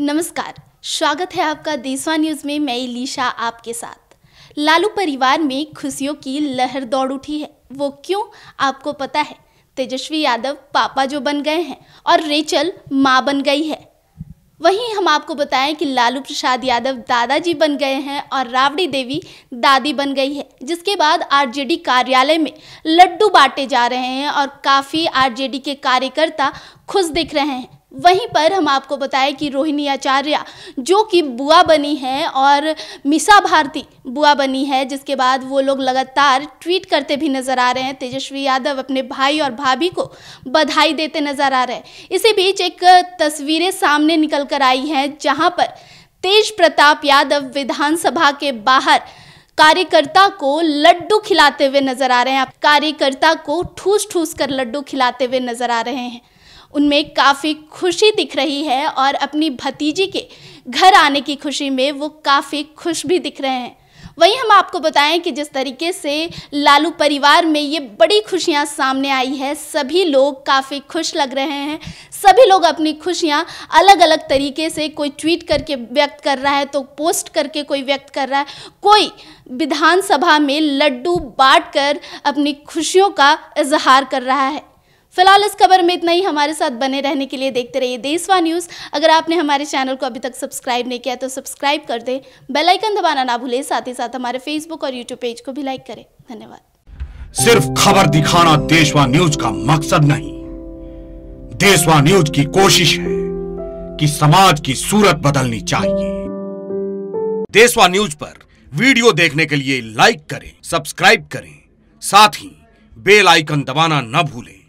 नमस्कार स्वागत है आपका देसवा न्यूज़ में मैं लीशा आपके साथ लालू परिवार में खुशियों की लहर दौड़ उठी है वो क्यों आपको पता है तेजस्वी यादव पापा जो बन गए हैं और रेचल माँ बन गई है वहीं हम आपको बताएं कि लालू प्रसाद यादव दादाजी बन गए हैं और रावड़ी देवी दादी बन गई है जिसके बाद आरजेडी कार्यालय में लड्डू बांटे जा रहे हैं और काफ़ी आरजेडी के कार्यकर्ता खुश दिख रहे हैं वहीं पर हम आपको बताएं कि रोहिणी आचार्य जो कि बुआ बनी हैं और मिसा भारती बुआ बनी है जिसके बाद वो लोग लगातार ट्वीट करते भी नजर आ रहे हैं तेजस्वी यादव अपने भाई और भाभी को बधाई देते नजर आ रहे हैं इसी बीच एक तस्वीरें सामने निकल कर आई हैं जहां पर तेज प्रताप यादव विधानसभा के बाहर कार्यकर्ता को लड्डू खिलाते हुए नजर आ रहे हैं कार्यकर्ता को ठूस ठूस कर लड्डू खिलाते हुए नजर आ रहे हैं उनमें काफ़ी खुशी दिख रही है और अपनी भतीजी के घर आने की खुशी में वो काफ़ी खुश भी दिख रहे हैं वहीं हम आपको बताएं कि जिस तरीके से लालू परिवार में ये बड़ी खुशियां सामने आई है सभी लोग काफ़ी खुश लग रहे हैं सभी लोग अपनी खुशियां अलग अलग तरीके से कोई ट्वीट करके व्यक्त कर रहा है तो पोस्ट करके कोई व्यक्त कर रहा है कोई विधानसभा में लड्डू बांटकर कर अपनी खुशियों का इजहार कर रहा है फिलहाल इस खबर में इतना ही हमारे साथ बने रहने के लिए देखते रहिए देशवा न्यूज़ अगर आपने हमारे चैनल को अभी तक सब्सक्राइब नहीं किया तो सब्सक्राइब कर दे बेलाइकन दबाना ना भूले साथ ही साथ हमारे फेसबुक और यूट्यूब पेज को भी लाइक करें धन्यवाद सिर्फ खबर दिखाना देशवा न्यूज का मकसद नहीं देशवा न्यूज की कोशिश है कि समाज की सूरत बदलनी चाहिए देशवा न्यूज पर वीडियो देखने के लिए लाइक करें सब्सक्राइब करें साथ ही बेल आइकन दबाना न भूलें